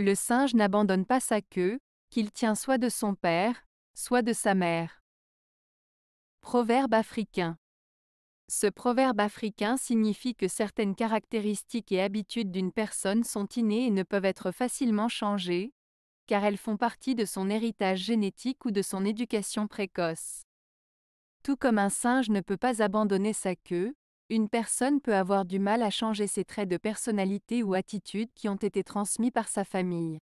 Le singe n'abandonne pas sa queue, qu'il tient soit de son père, soit de sa mère. Proverbe africain. Ce proverbe africain signifie que certaines caractéristiques et habitudes d'une personne sont innées et ne peuvent être facilement changées, car elles font partie de son héritage génétique ou de son éducation précoce. Tout comme un singe ne peut pas abandonner sa queue, une personne peut avoir du mal à changer ses traits de personnalité ou attitudes qui ont été transmis par sa famille.